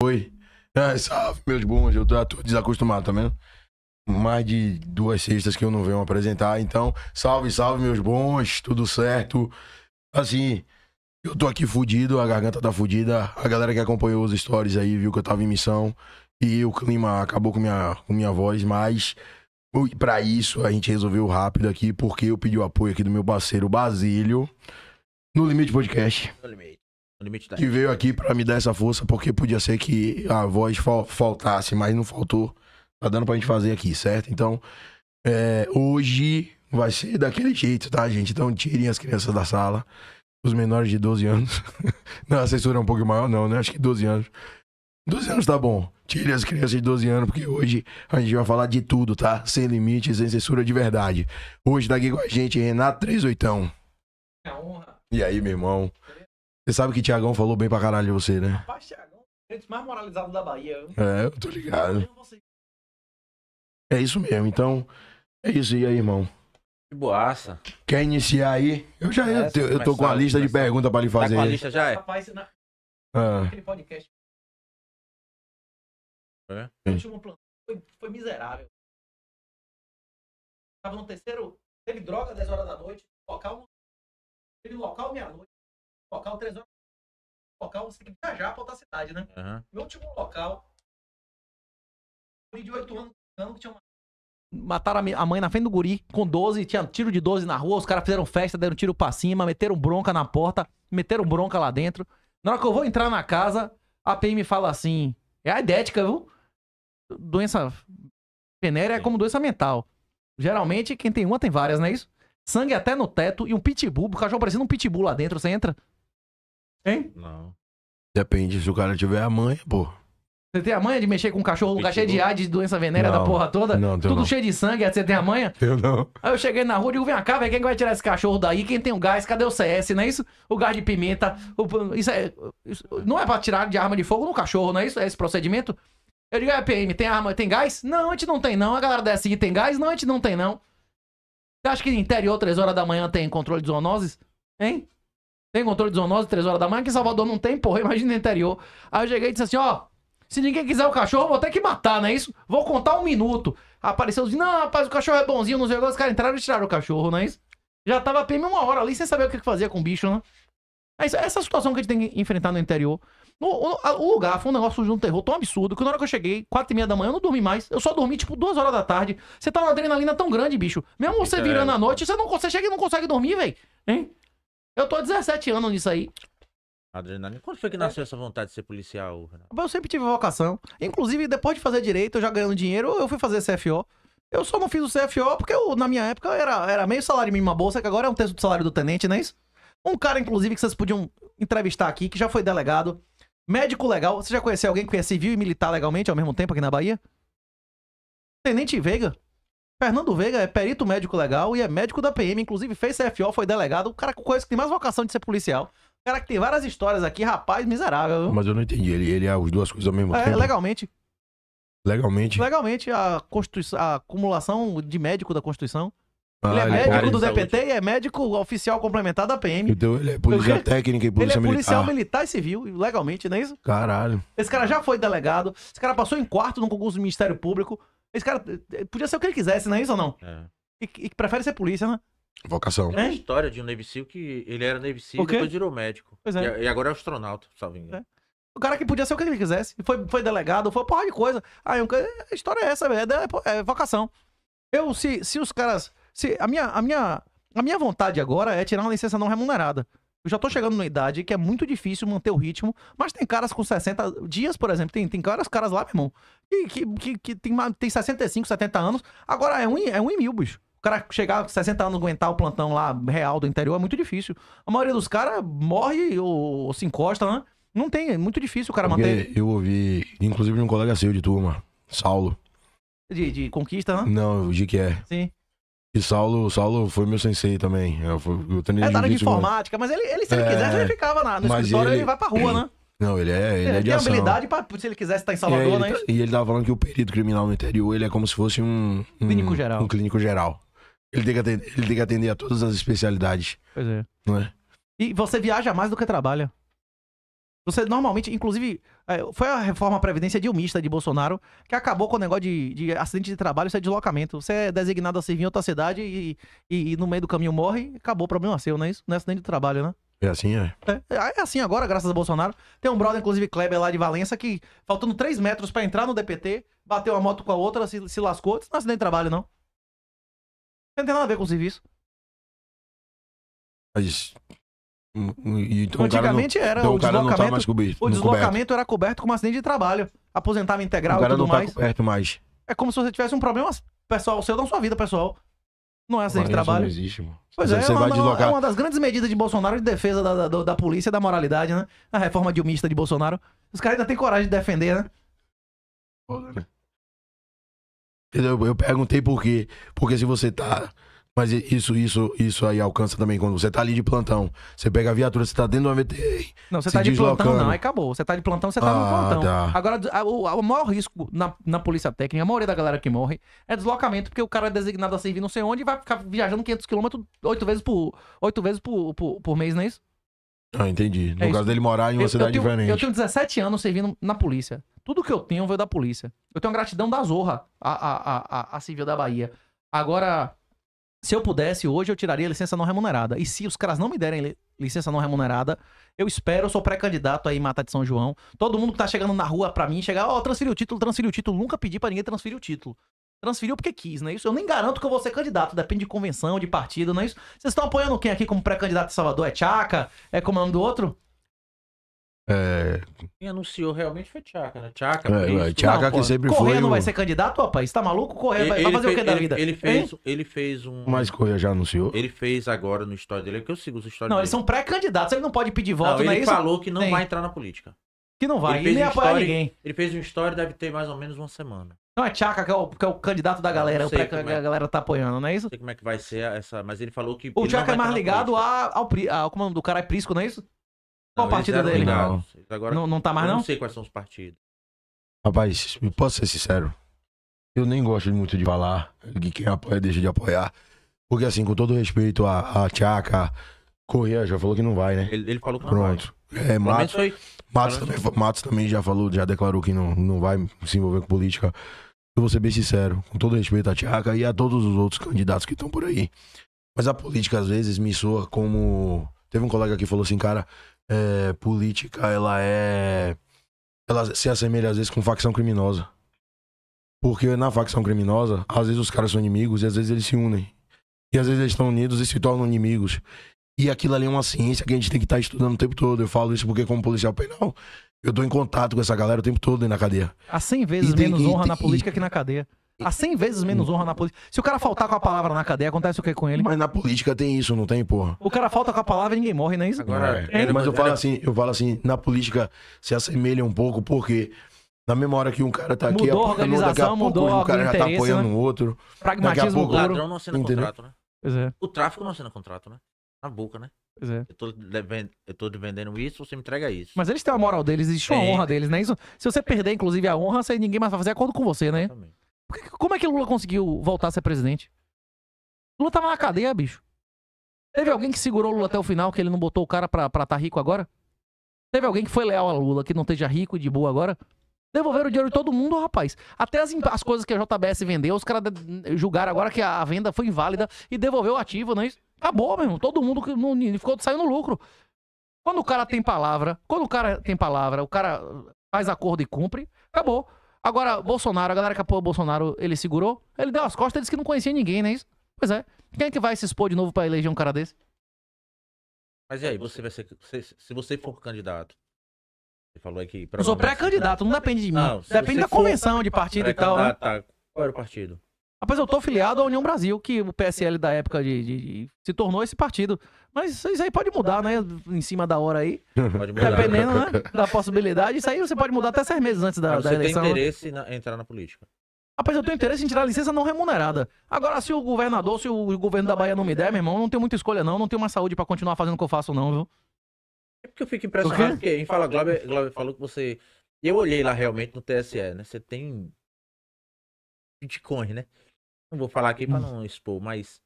Oi, Ai, ah, salve, meus bons. Eu tô desacostumado, tá vendo? mais de duas sextas que eu não venho apresentar. Então, salve, salve, meus bons, tudo certo? Assim, eu tô aqui fudido, a garganta tá fudida. A galera que acompanhou os stories aí viu que eu tava em missão e o clima acabou com minha, com minha voz, mas para isso a gente resolveu rápido aqui, porque eu pedi o apoio aqui do meu parceiro Basílio no Limite Podcast. No Limite. Que veio aqui para me dar essa força, porque podia ser que a voz faltasse, mas não faltou. Tá dando pra gente fazer aqui, certo? Então, é, hoje vai ser daquele jeito, tá, gente? Então, tirem as crianças da sala, os menores de 12 anos. não, a censura é um pouco maior, não, né? Acho que 12 anos. 12 anos tá bom. Tire as crianças de 12 anos, porque hoje a gente vai falar de tudo, tá? Sem limites, sem censura de verdade. Hoje tá aqui com a gente Renato 38. É honra. E aí, meu irmão? Você sabe que Tiagão falou bem pra caralho de você, né? Rapaz, Tiagão, é mais moralizado da Bahia. É, eu tô ligado. É isso mesmo, então. É isso aí, irmão. Que boaça. Quer iniciar aí? Eu já é, eu, eu tô com a lista de perguntas pra lhe fazer. Tá com a lista já é? Rapaz, na... ah. aquele podcast. É? foi, foi miserável. Tava no terceiro. Teve droga 10 horas da noite. Local. Teve local meia-noite local, três horas local, você tem que viajar para outra cidade, né? Uhum. Meu último local, um de 8 anos que tinha uma... Mataram a mãe na frente do guri, com 12, tinha tiro de 12 na rua, os caras fizeram festa, deram tiro pra cima, meteram bronca na porta, meteram bronca lá dentro. Na hora que eu vou entrar na casa, a PM fala assim, é a idética, viu? Doença venérea é como doença mental. Geralmente, quem tem uma tem várias, não é isso? Sangue até no teto e um pitbull, o cachorro parecendo um pitbull lá dentro, você entra, Hein? Não. Depende se o cara tiver a manha, pô. Você tem a manha de mexer com um cachorro, um lugar cheio de AIDS, de doença venérea da porra toda? Não, Tudo não. cheio de sangue, você tem a manha? Eu não. Aí eu cheguei na rua e digo, vem cá, velho, quem vai tirar esse cachorro daí? Quem tem o gás? Cadê o CS? Não é isso? O gás de pimenta. O... Isso, é... isso Não é pra tirar de arma de fogo no cachorro, não é isso? É esse procedimento? Eu digo, é PM, tem arma, tem gás? Não, a gente não tem não. A galera da SI tem gás? Não, a gente não tem não. Você acha que no interior, 3 horas da manhã, tem controle de zoonoses? Hein? Tem controle de zoonose 3 horas da manhã, que em Salvador não tem, porra, imagina no interior. Aí eu cheguei e disse assim, ó, se ninguém quiser o cachorro, vou ter que matar, não é isso? Vou contar um minuto. Apareceu, disse, não, rapaz, o cachorro é bonzinho, não sei o que. Os caras entraram e tiraram o cachorro, não é isso? Já tava PM uma hora ali, sem saber o que fazia com o bicho, né? É isso, essa situação que a gente tem que enfrentar no interior. o, o, lugar foi um negócio de um terror tão absurdo que na hora que eu cheguei, quatro e meia da manhã, eu não dormi mais. Eu só dormi, tipo, duas horas da tarde. Você tá uma adrenalina tão grande, bicho. Mesmo você virando à é. noite, você não você chega e não consegue dormir, velho. Hein? Eu tô 17 anos nisso aí. Adrenalina. Quando foi que nasceu essa vontade de ser policial, Renato? Eu sempre tive vocação. Inclusive, depois de fazer direito, eu já ganhando dinheiro, eu fui fazer CFO. Eu só não fiz o CFO porque eu, na minha época era, era meio salário mínimo bolsa, que agora é um terço do salário do tenente, não é isso? Um cara, inclusive, que vocês podiam entrevistar aqui, que já foi delegado, médico legal. Você já conheceu alguém que é civil e militar legalmente ao mesmo tempo aqui na Bahia? Tenente Veiga. Fernando Veiga é perito médico legal e é médico da PM, inclusive fez CFO, foi delegado, o cara com coisa que tem mais vocação de ser policial. O cara que tem várias histórias aqui, rapaz, miserável. Viu? Mas eu não entendi, ele, ele é as duas coisas ao mesmo é, tempo. É, legalmente. Legalmente? Legalmente, a, Constituição, a acumulação de médico da Constituição. Ah, ele é ele é médico do DPT saúde. e é médico oficial complementar da PM. Então ele é polícia técnico técnica e polícia militar. Ele é policial militar. militar e civil, legalmente, não é isso? Caralho. Esse cara já foi delegado, esse cara passou em quarto no concurso do Ministério Público. Esse cara eh, podia ser o que ele quisesse, não é isso ou não? É. E, e prefere ser polícia, né? Vocação. É a história de um Navy Seal que ele era Navy Seal e depois virou médico. Pois é. E, e agora é astronauta, salve É. O cara que podia ser o que ele quisesse. Foi, foi delegado, foi porra de coisa. Aí a história é essa, é, é, é vocação. Eu, se, se os caras. Se, a, minha, a, minha, a minha vontade agora é tirar uma licença não remunerada. Eu já tô chegando numa idade que é muito difícil manter o ritmo, mas tem caras com 60 dias, por exemplo. Tem, tem caras, caras lá, meu irmão, que, que, que, tem, tem 65, 70 anos. Agora é um, é um em mil, bicho. O cara chegar com 60 anos, aguentar o plantão lá real do interior é muito difícil. A maioria dos caras morre ou, ou, se encosta, né? Não tem, é muito difícil o cara Porque manter. Eu ouvi, inclusive, de um colega seu de turma, Saulo. De, de conquista, né? Não, de que é. Sim. E Saulo, Saulo foi meu sensei também. Eu, eu treinei é da área de informática, mas ele, ele se ele é, ele ficava na, no escritório ele, ele vai pra rua, né? Não, ele é, ele, ele é de tem habilidade pra, se ele quisesse estar tá em Salvador, e ele, né? Tá, e ele tava falando que o perito criminal no interior, ele é como se fosse um... um clínico geral. Um clínico geral. Ele tem, que atender, ele tem que atender a todas as especialidades. Pois é. Não é? E você viaja mais do que trabalha. Você normalmente, inclusive, é, foi a reforma previdência de dilmista de Bolsonaro que acabou com o negócio de, de acidente de trabalho, isso é deslocamento. Você é designado a servir em outra cidade e, e, e no meio do caminho morre, acabou o problema seu, não é isso? Não é acidente de trabalho, né? É assim, é. é. É, assim agora, graças a Bolsonaro. Tem um brother, inclusive, Kleber, lá de Valença, que faltando 3 metros para entrar no DPT, bateu a moto com a outra, se, se lascou. Isso não é acidente de trabalho, não. Não tem nada a ver com o serviço. Mas... Hum, hum, então, Antigamente não, era então, o, tá o deslocamento, o deslocamento era coberto com um acidente de trabalho. Aposentava integral o cara e tudo não tá mais. Tá coberto mais. É como se você tivesse um problema pessoal seu na sua vida pessoal. Não é assim que trabalha. Não existe, mano. Pois é, é, é uma, deslocar... É uma das grandes medidas de Bolsonaro de defesa da, da, da polícia e da moralidade, né? A reforma dilmista de Bolsonaro. Os caras ainda têm coragem de defender, né? né? Eu, eu perguntei por quê. Porque se você tá mas isso, isso, isso aí alcança também quando você tá ali de plantão. Você pega a viatura, você tá dentro de uma VTI. Não, você tá de deslocando. plantão, não, aí acabou. Você tá de plantão, você tá ah, no plantão. Tá. Agora, o, o, maior risco na, na polícia técnica, a maioria da galera que morre, é deslocamento, porque o cara é designado a servir não sei onde e vai ficar viajando 500km oito vezes por, oito vezes por, por, por mês, não é isso? Ah, entendi. No é caso isso. dele morar em uma eu, cidade eu tenho, diferente. Eu tenho 17 anos servindo na polícia. Tudo que eu tenho veio da polícia. Eu tenho uma gratidão da Zorra, a, a, a, a civil da Bahia. Agora, se eu pudesse, hoje eu tiraria licença não remunerada. E se os caras não me derem licença não remunerada, eu espero, eu sou pré-candidato aí em Mata de São João. Todo mundo que tá chegando na rua pra mim, chegar, ó, oh, transferiu o título, transferiu o título. Nunca pedi pra ninguém transferir o título. Transferiu porque quis, né? Isso eu nem garanto que eu vou ser candidato, depende de convenção, de partido, não é isso? Vocês estão apoiando quem aqui como pré-candidato de Salvador? É Tchaca? É comando é do outro? É. Quem anunciou realmente foi Tchaka, né? Tchaka, é, é, Tchaka não, que pô, sempre Correia foi. não o... vai ser candidato, rapaz? Você tá maluco? Correia vai, vai, fazer fez, o que da vida? Ele fez, ele fez um. Mas Correia já anunciou? Ele fez agora no história dele, é que eu sigo os histórias. Não, eles são pré-candidatos, ele não pode pedir voto, não, não é ele é isso? falou que não Tem. vai entrar na política. Que não vai, ele, ele nem um apoia ninguém. Ele fez um story, deve ter mais ou menos uma semana. Não é Tchaka que, é que é o, candidato da galera, o pré candidato é. a galera tá apoiando, não é isso? Não sei como é que vai ser essa, mas ele falou que. O Tchaka é mais ligado ao, comando Como é o nome do cara? É Prisco, não é isso? Qual a partida dele? Não. Agora, não, não tá mais, não? não sei quais são os partidos. Rapaz, posso ser sincero? Eu nem gosto muito de falar que quem apoia deixa de apoiar. Porque, assim, com todo respeito a, a Tchaka, Correia já falou que não vai, né? Ele, ele falou que não Pronto. vai. Pronto. É, Matos, foi... Matos, também, Matos também já falou, já declarou que não, não vai se envolver com política. Eu vou ser bem sincero, com todo respeito a Tiaca e a todos os outros candidatos que estão por aí. Mas a política às vezes me soa como. Teve um colega que falou assim, cara, é, política, ela é. Ela se assemelha às vezes com facção criminosa. Porque na facção criminosa, às vezes os caras são inimigos e às vezes eles se unem. E às vezes eles estão unidos e se tornam inimigos. E aquilo ali é uma ciência que a gente tem que estar tá estudando o tempo todo. Eu falo isso porque, como policial penal, eu tô em contato com essa galera o tempo todo na cadeia. Há 100 vezes tem, menos honra tem, na política e, que na cadeia a 100 vezes menos honra na política. Se o cara faltar com a palavra na cadeia, acontece o que com ele? Mas na política tem isso, não tem, porra? O cara falta com a palavra e ninguém morre, não é isso? Agora, é. Mas eu falo é- assim, eu falo assim, na política se assemelha um pouco, porque na mesma hora que um cara tá mudou aqui, mudou a organização, mudou pouco, um cara já tá apoiando né? o outro. Pragmatismo pouco, ladrão não assina entendeu? contrato, né? Pois é. O tráfico não assina contrato, né? Na boca, né? Pois é. Eu tô, devendo, eu tô vendendo isso, você me entrega isso. Mas eles têm a moral deles, existe é. uma honra deles, né? Isso, se você perder, inclusive, a honra, você, ninguém mais vai fazer acordo com você, né? Exatamente. Como é que Lula conseguiu voltar a ser presidente? Lula tava na cadeia, bicho. Teve alguém que segurou Lula até o final, que ele não botou o cara pra estar tá rico agora? Teve alguém que foi leal a Lula, que não esteja rico e de boa agora? Devolveram o dinheiro de todo mundo, rapaz. Até as, as coisas que a JBS vendeu, os caras eh, julgaram agora que a, venda foi inválida e devolveu o ativo, não é isso? Acabou, meu irmão. Todo mundo não, ficou, saiu no lucro. Quando o cara tem palavra, quando o cara tem palavra, o cara faz acordo e cumpre, acabou. Agora, Bolsonaro, a galera que apoia o Bolsonaro, ele segurou, ele deu as costas, ele disse que não conhecia ninguém, né? Isso? Pois é. Quem é que vai se expor de novo para eleger um cara desse? Mas e aí, você vai ser. se você for candidato, você falou aqui Eu sou pré-candidato, não depende de mim. Não, depende da convenção de partido e tal. Né? Tá, qual era o partido? Rapaz, eu tô filiado à União Brasil, que o PSL da época de, de, de, se tornou esse partido. Mas isso aí pode mudar, né? Em cima da hora aí. Pode mudar. Dependendo né? da possibilidade. Isso aí você pode mudar até seis meses antes da, da eleição. Você tem né? interesse em entrar na política? Rapaz, eu tenho interesse em tirar licença não remunerada. Agora, se o governador, se o governo da Bahia não me der, meu irmão, não tenho muita escolha, não. Não tenho mais saúde para continuar fazendo o que eu faço, não, viu? É porque eu fico impressionado, porque em Fala Glauber, Glauber falou que você. Eu olhei lá realmente no TSE, né? Você tem Bitcoin, né? Não vou falar aqui pra hum. não expor, mas.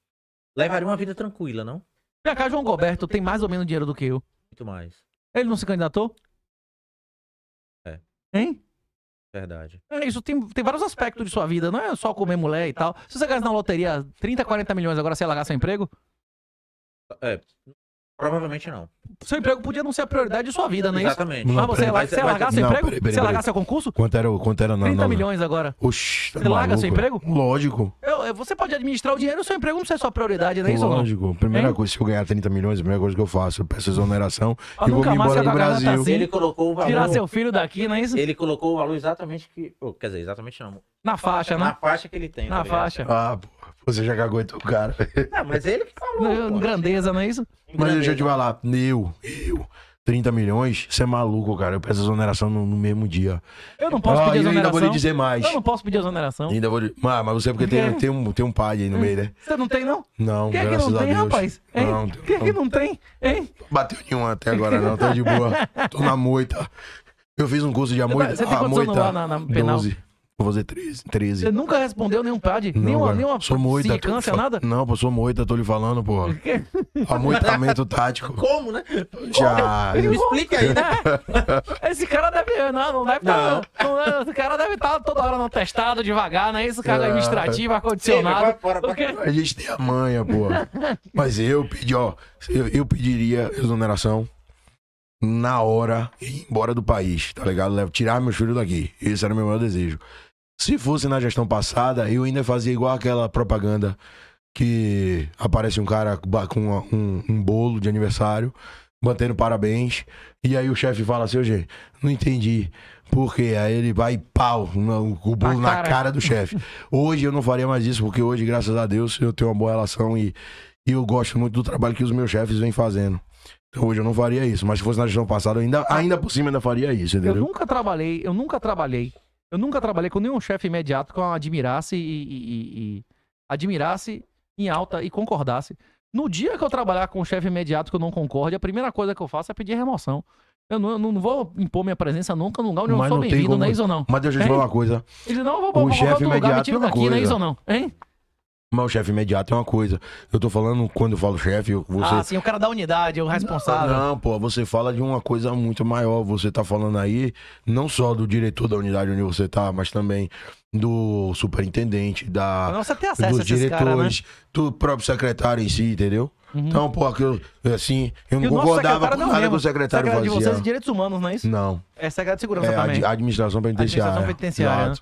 Levaria uma vida tranquila, não? Pra cá, João Goberto tem mais ou menos dinheiro do que eu. Muito mais. Ele não se candidatou? É. Hein? Verdade. É isso, tem, tem vários aspectos de sua vida, não é só comer mulher e tal. Se você ganhar na loteria 30, 40 milhões, agora você ia largar seu emprego? É, Provavelmente não. Seu emprego podia não ser a prioridade de sua vida, não é Exatamente. Mas você, você é- largar seu é- não, emprego? Peraí, peraí, você largar seu concurso? Quanto era, quanto era na, 30 milhões agora. Oxi, tá você maluco. larga seu emprego? Lógico. Eu, você pode administrar o dinheiro seu emprego não ser sua prioridade, não é isso? Lógico. Primeira hein? coisa, se eu ganhar 30 milhões, a primeira coisa que eu faço, eu peço exoneração ah, e vou me embora do Brasil. assim, ele colocou o valor. Tirar seu filho daqui, não é isso? Ele colocou o valor exatamente que. quer dizer, exatamente não. Na faixa, né? Na faixa que ele tem. Na tá faixa. Ah, pô. Você já cagou entre cara. Ah, mas ele que falou. pô. grandeza, não é isso? Mas deixa eu te falar, eu, eu, 30 milhões, você é maluco, cara. Eu peço exoneração no, no mesmo dia. Eu não posso ah, pedir eu exoneração. ainda vou lhe dizer mais. Eu não posso pedir exoneração. Ainda vou lhe... mas, ah, mas você é porque tem, é. tem, um, tem um pai aí no meio, né? Você não tem, não? Não, Quem é que não tem, Deus. rapaz? Hein? Não, Quem é que não tem? Hein? Bateu nenhum até agora, não. Tô tá de boa. Tô na moita. Eu fiz um curso de tá- amor Você tem quantos anos lá na, na penal? 12. Vou fazer 13. 13. Você nunca respondeu nenhum PAD? Não, nenhuma, nenhuma sou moita, sindicância, nada? Não, pô, sou moita, tô lhe falando, pô. Amoitamento tático. Como, né? Já. Me explica aí, né? É, esse cara deve. Não, não deve estar. Tá- não. esse cara deve estar tá toda hora no testado, devagar, né? Esse cara é. administrativo, tá. ar-condicionado. Porque... A gente tem a manha, pô. Mas eu pedi, ó, eu, eu pediria exoneração na hora ir embora do país, tá ligado? Né? Tirar meu filho daqui. Esse era o meu maior desejo. Se fosse na gestão passada, eu ainda fazia igual aquela propaganda que aparece um cara com um, um, bolo de aniversário, batendo parabéns, e aí o chefe fala assim, gente, não entendi. Por quê? Aí ele vai pau, no, o bolo na, na cara. cara do chefe. Hoje eu não faria mais isso, porque hoje, graças a Deus, eu tenho uma boa relação e, e eu gosto muito do trabalho que os meus chefes vêm fazendo. Então, hoje eu não faria isso, mas se fosse na gestão passada, ainda, ainda por cima ainda faria isso, entendeu? Eu nunca trabalhei, eu nunca trabalhei. Eu nunca trabalhei com nenhum chefe imediato que eu admirasse e, e, e admirasse em alta e concordasse. No dia que eu trabalhar com um chefe imediato que eu não concorde, a primeira coisa que eu faço é pedir remoção. Eu não, eu não vou impor minha presença nunca no lugar onde eu não sou bem-vindo, como... não é isso ou não? Mas deixa eu te falar uma coisa. Ele não, vou, o vou chefe imediato lugar, me tira é daqui, não é isso ou não? Hein? Mas o chefe imediato é uma coisa. Eu tô falando, quando eu falo chefe, você. Ah, sim, o cara da unidade, é o responsável. Não, não, pô, você fala de uma coisa muito maior. Você tá falando aí, não só do diretor da unidade onde você tá, mas também do superintendente, da. Nossa, tem acesso dos né? diretores, cara, né? do próprio secretário em si, entendeu? Uhum. Então, pô, aquilo, assim, eu não concordava com é nada que o secretário secretário fazia. de vocês é direitos humanos, não é isso? Não. É secretário de segurança é, também. Ad, administração penitenciária. Administração penitenciária. Né?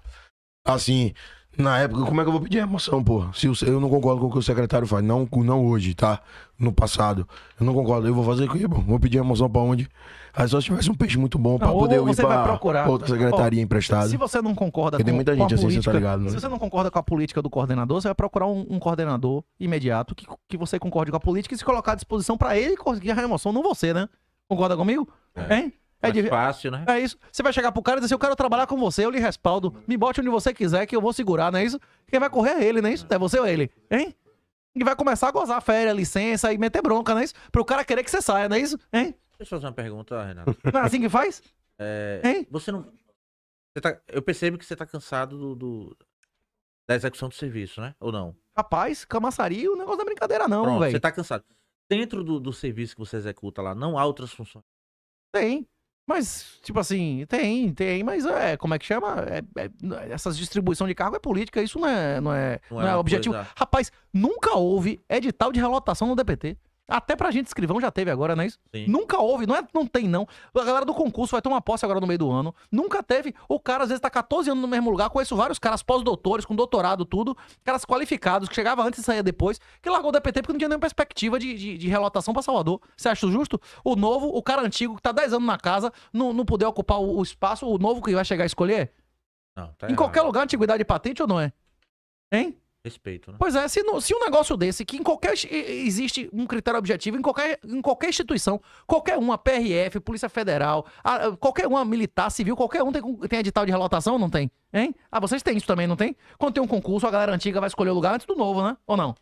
Assim, na época, como é que eu vou pedir remoção, porra? Se eu, eu não concordo com o que o secretário faz. Não, não hoje, tá? No passado. Eu não concordo. Eu vou fazer o quê, bom? Vou pedir remoção pra onde? Aí só se tivesse um peixe muito bom pra não, poder ir pra procurar, outra secretaria emprestada. Se você não concorda com, tem muita gente assim, política, você tá ligado. Né? Se você não concorda com a política do coordenador, você vai procurar um, um coordenador imediato que, que você concorde com a política e se colocar à disposição pra ele conseguir a remoção, não você, né? Concorda comigo? É. Hein? É de... fácil, né? É isso. Você vai chegar pro cara e dizer assim, eu quero trabalhar com você, eu lhe respaldo. Me bote onde você quiser que eu vou segurar, não é isso? Quem vai correr é ele, não é isso? É você ou ele? Hein? E vai começar a gozar férias, licença e meter bronca, não é isso? Pro cara querer que você saia, não é isso? Hein? Deixa eu fazer uma pergunta, Renato. Não é assim que faz? É... Hein? Você não... Você tá... Eu percebo que você tá cansado do, do... da execução do serviço, né? Ou não? Rapaz, camaçaria, o é negócio da brincadeira não, velho. você tá cansado. Dentro do, do serviço que você executa lá, não há outras funções? Tem. Mas, tipo assim, tem, tem, mas é, como é que chama? É, é, essas distribuição de cargo é política, isso não é, não é, não, não é, é objetivo. Coisa. Rapaz, nunca houve edital de relotação no DPT. Até pra gente escrivão já teve agora, não é isso? Sim. Nunca houve, não, é, não tem não. A galera do concurso vai tomar posse agora no meio do ano. Nunca teve. O cara às vezes tá 14 anos no mesmo lugar. Conheço vários caras pós-doutores, com doutorado, tudo. Caras qualificados, que chegava antes e saía depois. Que largou da PT porque não tinha nenhuma perspectiva de, de, de relotação pra Salvador. Você acha justo? O novo, o cara antigo que tá 10 anos na casa, não, não puder ocupar o, o espaço, o novo que vai chegar a escolher? Não, tá em errado. qualquer lugar, antiguidade patente ou não é? Hein? Respeito, né? Pois é, se, se um negócio desse, que em qualquer. Existe um critério objetivo em qualquer, em qualquer instituição, qualquer uma, PRF, Polícia Federal, a, qualquer uma militar, civil, qualquer um tem, tem edital de relotação, não tem? Hein? Ah, vocês têm isso também, não tem? Quando tem um concurso, a galera antiga vai escolher o lugar antes do novo, né? Ou não?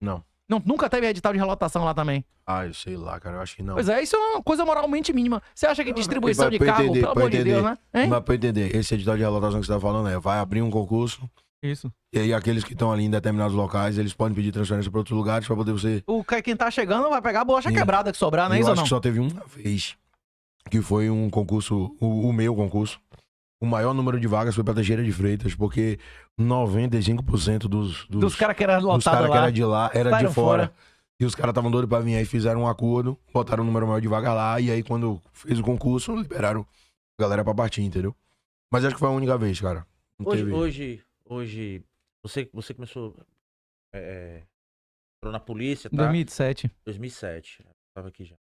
Não. Não, nunca teve edital de relotação lá também. Ah, eu sei lá, cara, eu acho que não. Pois é, isso é uma coisa moralmente mínima. Você acha que distribuição de cargo, entender, pelo amor entender, de Deus, né? Hein? Mas pra entender, esse edital de relotação que você tá falando é, vai abrir um concurso, isso. E aí aqueles que estão ali em determinados locais, eles podem pedir transferência para outros lugares para poder você. O quem tá chegando vai pegar a bolacha Sim. quebrada que sobrar, né? Eu isso acho não? que só teve uma vez que foi um concurso, o, o meu concurso. O maior número de vagas foi para Teixeira de Freitas, porque 95% dos, dos, dos caras que eram lotados cara lá, era de lá era de fora. fora. E os caras estavam doidos para vir aí, fizeram um acordo, botaram o um número maior de vaga lá, e aí quando fez o concurso, liberaram a galera para partir, entendeu? Mas acho que foi a única vez, cara. Não hoje, teve... hoje, hoje. Você, você começou. É, entrou na polícia, tá? 2007. 2007. Eu tava aqui já.